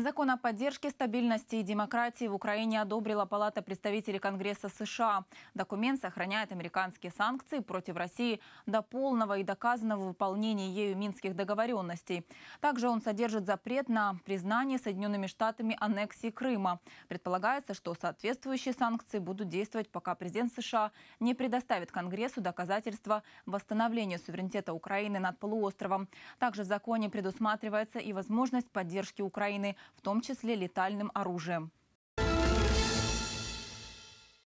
Закон о поддержке стабильности и демократии в Украине одобрила Палата представителей Конгресса США. Документ сохраняет американские санкции против России до полного и доказанного выполнения ею минских договоренностей. Также он содержит запрет на признание Соединенными Штатами аннексии Крыма. Предполагается, что соответствующие санкции будут действовать, пока президент США не предоставит Конгрессу доказательства восстановления суверенитета Украины над полуостровом. Также в законе предусматривается и возможность поддержки Украины – в том числе летальным оружием.